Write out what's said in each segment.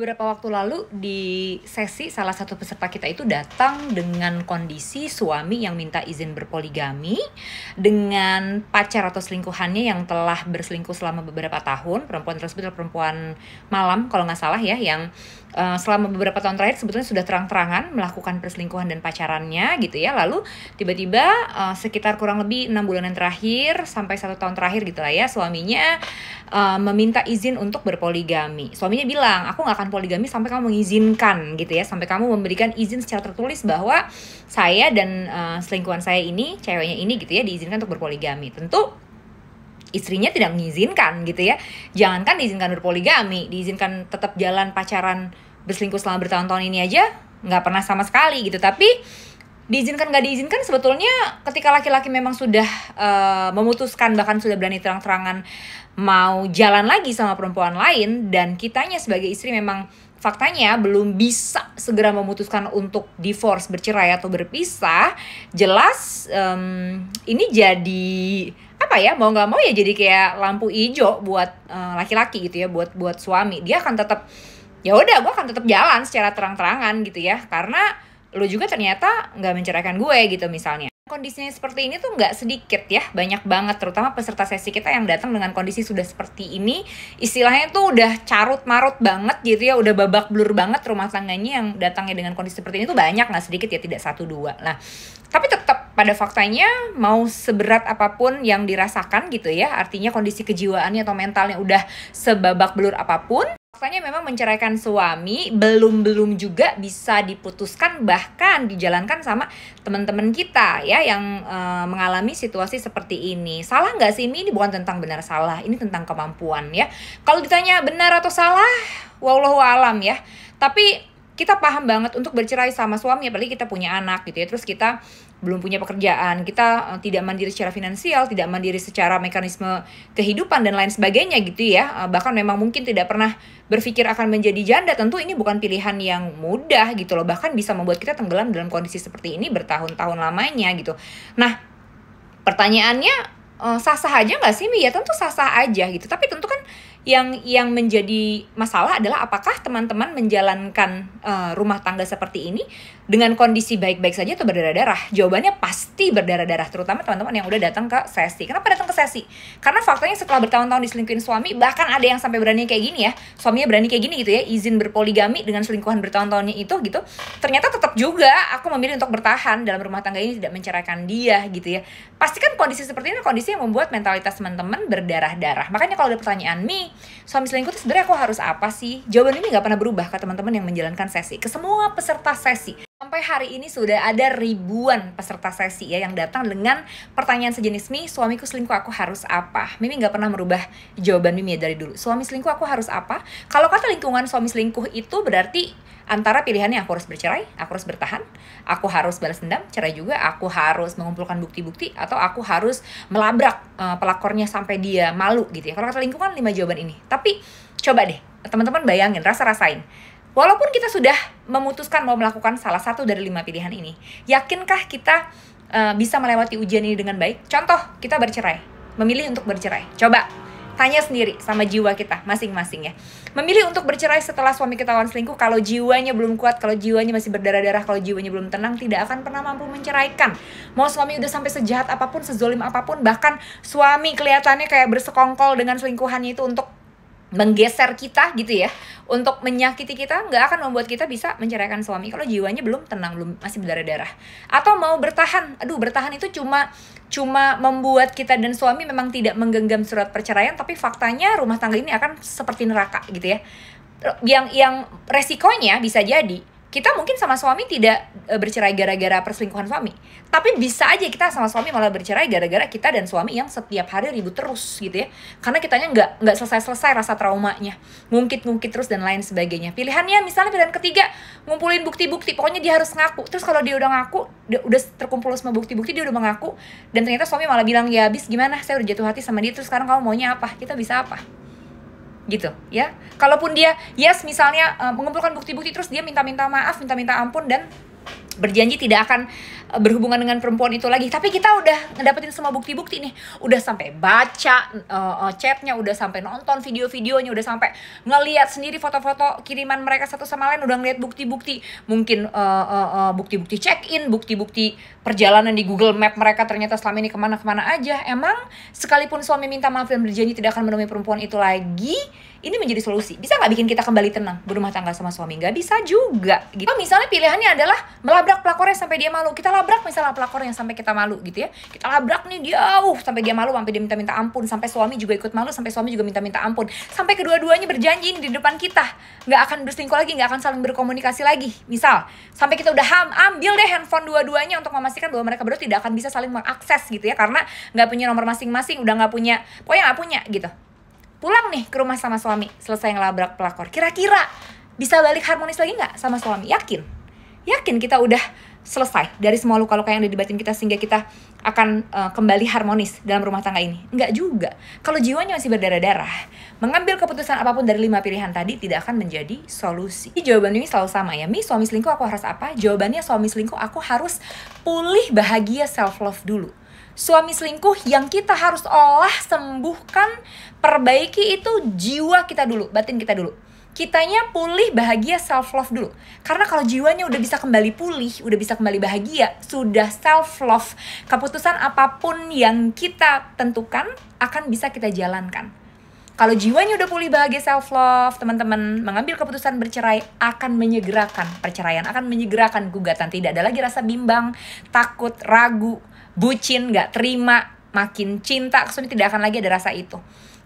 Beberapa waktu lalu di sesi salah satu peserta kita itu datang dengan kondisi suami yang minta izin berpoligami dengan pacar atau selingkuhannya yang telah berselingkuh selama beberapa tahun, perempuan tersebut adalah perempuan malam kalau nggak salah ya yang Eh, selama beberapa tahun terakhir sebetulnya sudah terang-terangan melakukan perselingkuhan dan pacarannya gitu ya lalu tiba-tiba uh, sekitar kurang lebih enam bulanan terakhir sampai satu tahun terakhir gitu lah ya suaminya uh, meminta izin untuk berpoligami suaminya bilang aku nggak akan poligami sampai kamu mengizinkan gitu ya sampai kamu memberikan izin secara tertulis bahwa saya dan uh, selingkuhan saya ini ceweknya ini gitu ya diizinkan untuk berpoligami tentu istrinya tidak mengizinkan gitu ya. Jangankan diizinkan berpoligami, diizinkan tetap jalan pacaran berselingkuh selama bertahun-tahun ini aja nggak pernah sama sekali gitu. Tapi diizinkan nggak diizinkan sebetulnya ketika laki-laki memang sudah uh, memutuskan bahkan sudah berani terang-terangan mau jalan lagi sama perempuan lain dan kitanya sebagai istri memang faktanya belum bisa segera memutuskan untuk divorce bercerai atau berpisah jelas um, ini jadi apa ya mau nggak mau ya jadi kayak lampu hijau buat eh, laki-laki uh, gitu ya buat buat suami dia akan tetap ya udah gue akan tetap jalan secara terang-terangan gitu ya karena lo juga ternyata nggak menceraikan gue gitu misalnya kondisinya seperti ini tuh nggak sedikit ya, banyak banget terutama peserta sesi kita yang datang dengan kondisi sudah seperti ini, istilahnya tuh udah carut marut banget, jadi gitu ya udah babak blur banget rumah tangganya yang datangnya dengan kondisi seperti ini tuh banyak nggak sedikit ya, tidak satu dua. lah. tapi tetap pada faktanya mau seberat apapun yang dirasakan gitu ya, artinya kondisi kejiwaannya atau mentalnya udah sebabak belur apapun, faktanya memang menceraikan suami belum belum juga bisa diputuskan bahkan dijalankan sama teman-teman kita ya yang e, mengalami situasi seperti ini salah nggak sih ini bukan tentang benar salah ini tentang kemampuan ya kalau ditanya benar atau salah wallahu alam ya tapi kita paham banget untuk bercerai sama suami apalagi kita punya anak gitu ya terus kita belum punya pekerjaan, kita eh, tidak mandiri secara finansial, tidak mandiri secara mekanisme kehidupan dan lain sebagainya gitu ya. Eh, bahkan memang mungkin tidak pernah berpikir akan menjadi janda, tentu ini bukan pilihan yang mudah gitu loh. Bahkan bisa membuat kita tenggelam dalam kondisi seperti ini bertahun-tahun lamanya gitu. Nah, pertanyaannya eh, sah-sah aja nggak sih Mi? Ya tentu sah-sah aja gitu. Tapi tentu kan yang yang menjadi masalah adalah apakah teman-teman menjalankan uh, rumah tangga seperti ini dengan kondisi baik-baik saja atau berdarah-darah? Jawabannya pasti berdarah-darah, terutama teman-teman yang udah datang ke sesi. Kenapa datang ke sesi? Karena faktanya setelah bertahun-tahun diselingkuhin suami, bahkan ada yang sampai berani kayak gini ya, suaminya berani kayak gini gitu ya, izin berpoligami dengan selingkuhan bertahun-tahunnya itu gitu. Ternyata tetap juga aku memilih untuk bertahan dalam rumah tangga ini tidak menceraikan dia gitu ya. Pasti kan kondisi seperti ini kondisi yang membuat mentalitas teman-teman berdarah-darah. Makanya kalau ada pertanyaan, Mi, suami selingkuh itu sebenarnya aku harus apa sih? Jawaban ini nggak pernah berubah ke teman-teman yang menjalankan sesi. Ke semua peserta sesi sampai hari ini sudah ada ribuan peserta sesi ya yang datang dengan pertanyaan sejenis Mi, suamiku selingkuh aku harus apa? Mimi nggak pernah merubah jawaban Mimi ya dari dulu. Suami selingkuh aku harus apa? Kalau kata lingkungan suami selingkuh itu berarti antara pilihannya aku harus bercerai, aku harus bertahan, aku harus balas dendam, cerai juga, aku harus mengumpulkan bukti-bukti atau aku harus melabrak uh, pelakornya sampai dia malu gitu ya. Kalau kata lingkungan lima jawaban ini. Tapi coba deh teman-teman bayangin, rasa-rasain Walaupun kita sudah memutuskan mau melakukan salah satu dari lima pilihan ini, yakinkah kita uh, bisa melewati ujian ini dengan baik? Contoh, kita bercerai, memilih untuk bercerai. Coba tanya sendiri sama jiwa kita masing-masing ya. Memilih untuk bercerai setelah suami kita ketahuan selingkuh kalau jiwanya belum kuat, kalau jiwanya masih berdarah-darah, kalau jiwanya belum tenang tidak akan pernah mampu menceraikan. Mau suami udah sampai sejahat apapun, sezolim apapun, bahkan suami kelihatannya kayak bersekongkol dengan selingkuhannya itu untuk menggeser kita gitu ya untuk menyakiti kita nggak akan membuat kita bisa menceraikan suami kalau jiwanya belum tenang belum masih berdarah darah atau mau bertahan aduh bertahan itu cuma cuma membuat kita dan suami memang tidak menggenggam surat perceraian tapi faktanya rumah tangga ini akan seperti neraka gitu ya yang yang resikonya bisa jadi kita mungkin sama suami tidak e, bercerai gara-gara perselingkuhan suami tapi bisa aja kita sama suami malah bercerai gara-gara kita dan suami yang setiap hari ribut terus gitu ya karena kitanya nggak nggak selesai-selesai rasa traumanya ngungkit-ngungkit terus dan lain sebagainya pilihannya misalnya pilihan ketiga ngumpulin bukti-bukti pokoknya dia harus ngaku terus kalau dia udah ngaku dia udah terkumpul semua bukti-bukti dia udah mengaku dan ternyata suami malah bilang ya habis gimana saya udah jatuh hati sama dia terus sekarang kamu maunya apa kita bisa apa gitu ya kalaupun dia yes misalnya uh, mengumpulkan bukti-bukti terus dia minta-minta maaf minta-minta ampun dan berjanji tidak akan berhubungan dengan perempuan itu lagi tapi kita udah ngedapetin semua bukti-bukti nih udah sampai baca uh, chatnya udah sampai nonton video-videonya udah sampai ngeliat sendiri foto-foto kiriman mereka satu sama lain udah ngeliat bukti-bukti mungkin uh, uh, uh, bukti-bukti check-in bukti-bukti perjalanan di Google Map mereka ternyata selama ini kemana-kemana aja emang sekalipun suami minta maaf dan berjanji tidak akan menemui perempuan itu lagi ini menjadi solusi bisa nggak bikin kita kembali tenang berumah tangga sama suami nggak bisa juga gitu misalnya pilihannya adalah melabrak pelakornya sampai dia malu kita labrak misalnya pelakor yang sampai kita malu gitu ya kita labrak nih dia uh sampai dia malu sampai dia minta-minta ampun sampai suami juga ikut malu sampai suami juga minta-minta ampun sampai kedua-duanya berjanji di depan kita nggak akan berselingkuh lagi nggak akan saling berkomunikasi lagi misal sampai kita udah ham ambil deh handphone dua-duanya untuk memastikan bahwa mereka berdua tidak akan bisa saling mengakses gitu ya karena nggak punya nomor masing-masing udah nggak punya pokoknya nggak punya gitu pulang nih ke rumah sama suami selesai ngelabrak pelakor kira-kira bisa balik harmonis lagi nggak sama suami yakin yakin kita udah selesai dari semua luka-luka yang ada di batin kita sehingga kita akan uh, kembali harmonis dalam rumah tangga ini. Enggak juga. Kalau jiwanya masih berdarah-darah, mengambil keputusan apapun dari lima pilihan tadi tidak akan menjadi solusi. Jadi jawaban ini selalu sama ya. Mi suami selingkuh aku harus apa? Jawabannya suami selingkuh aku harus pulih bahagia self love dulu suami selingkuh yang kita harus olah, sembuhkan, perbaiki itu jiwa kita dulu, batin kita dulu kitanya pulih bahagia self love dulu karena kalau jiwanya udah bisa kembali pulih udah bisa kembali bahagia sudah self love keputusan apapun yang kita tentukan akan bisa kita jalankan kalau jiwanya udah pulih bahagia self love, teman-teman mengambil keputusan bercerai akan menyegerakan perceraian, akan menyegerakan gugatan. Tidak ada lagi rasa bimbang, takut, ragu, bucin, nggak terima, makin cinta, kesini tidak akan lagi ada rasa itu.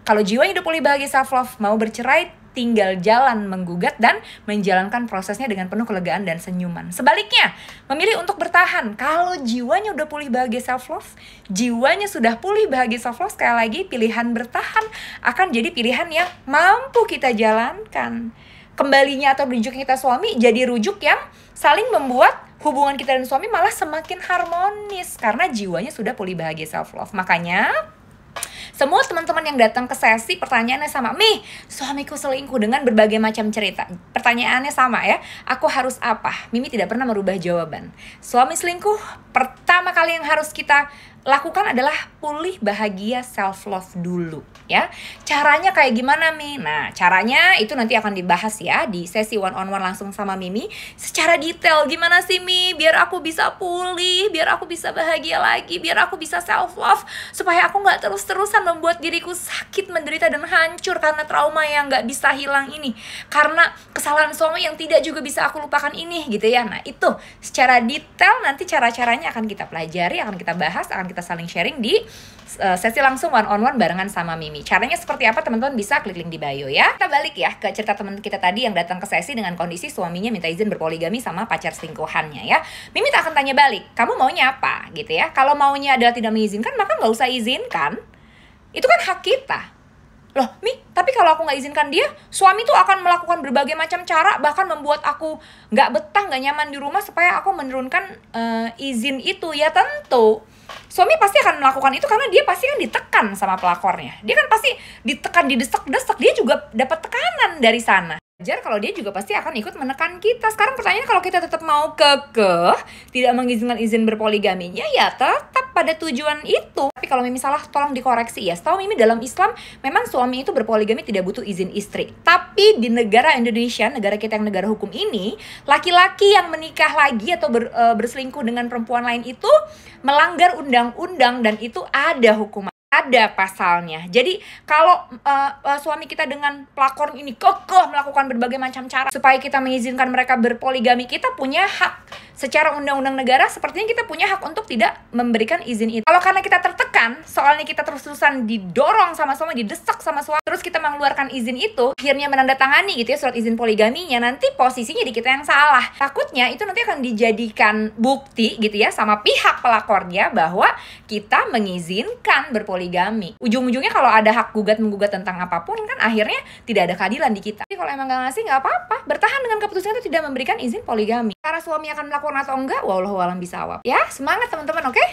Kalau jiwa hidup pulih bahagia self love mau bercerai, tinggal jalan menggugat dan menjalankan prosesnya dengan penuh kelegaan dan senyuman. Sebaliknya, memilih untuk bertahan. Kalau jiwanya udah pulih bahagia self love, jiwanya sudah pulih bahagia self love sekali lagi pilihan bertahan akan jadi pilihan yang mampu kita jalankan. Kembalinya atau rujuknya kita suami jadi rujuk yang saling membuat hubungan kita dan suami malah semakin harmonis karena jiwanya sudah pulih bahagia self love. Makanya semua teman-teman yang datang ke sesi pertanyaannya sama, "Mi, suamiku selingkuh dengan berbagai macam cerita." Pertanyaannya sama ya. Aku harus apa? Mimi tidak pernah merubah jawaban. Suami selingkuh, pertama kali yang harus kita lakukan adalah pulih bahagia self love dulu ya. Caranya kayak gimana Mi? Nah, caranya itu nanti akan dibahas ya di sesi one on one langsung sama Mimi secara detail gimana sih Mi biar aku bisa pulih, biar aku bisa bahagia lagi, biar aku bisa self love supaya aku nggak terus-terusan membuat diriku sakit, menderita dan hancur karena trauma yang nggak bisa hilang ini. Karena kesalahan suami yang tidak juga bisa aku lupakan ini gitu ya. Nah, itu secara detail nanti cara-caranya akan kita pelajari, akan kita bahas, akan kita kita saling sharing di eh, sesi langsung one on one barengan sama Mimi. Caranya seperti apa teman-teman bisa klik link di bio ya. Kita balik ya ke cerita teman kita tadi yang datang ke sesi dengan kondisi suaminya minta izin berpoligami sama pacar selingkuhannya ya. Mimi tak akan tanya balik, kamu maunya apa gitu ya. Kalau maunya adalah tidak mengizinkan maka nggak usah izinkan. Itu kan hak kita loh mi tapi kalau aku nggak izinkan dia suami tuh akan melakukan berbagai macam cara bahkan membuat aku nggak betah nggak nyaman di rumah supaya aku menurunkan uh, izin itu ya tentu suami pasti akan melakukan itu karena dia pasti kan ditekan sama pelakornya. Dia kan pasti ditekan, didesak-desak. Dia juga dapat tekanan dari sana wajar kalau dia juga pasti akan ikut menekan kita. Sekarang pertanyaannya kalau kita tetap mau kekeh, tidak mengizinkan izin berpoligaminya, ya tetap pada tujuan itu. Tapi kalau Mimi salah, tolong dikoreksi ya. Setahu Mimi dalam Islam, memang suami itu berpoligami tidak butuh izin istri. Tapi di negara Indonesia, negara kita yang negara hukum ini, laki-laki yang menikah lagi atau ber, e, berselingkuh dengan perempuan lain itu melanggar undang-undang dan itu ada hukuman ada pasalnya. Jadi kalau uh, uh, suami kita dengan pelakor ini kokoh melakukan berbagai macam cara supaya kita mengizinkan mereka berpoligami, kita punya hak secara undang-undang negara sepertinya kita punya hak untuk tidak memberikan izin itu. Kalau karena kita tertekan, soalnya kita terus-terusan didorong sama suami, didesak sama suami terus kita mengeluarkan izin itu akhirnya menandatangani gitu ya surat izin poligaminya nanti posisinya di kita yang salah takutnya itu nanti akan dijadikan bukti gitu ya sama pihak pelakornya bahwa kita mengizinkan berpoligami ujung-ujungnya kalau ada hak gugat menggugat tentang apapun kan akhirnya tidak ada keadilan di kita jadi kalau emang gak ngasih nggak apa-apa bertahan dengan keputusan itu tidak memberikan izin poligami para suami akan melakukan atau enggak bisa awap ya semangat teman-teman oke okay?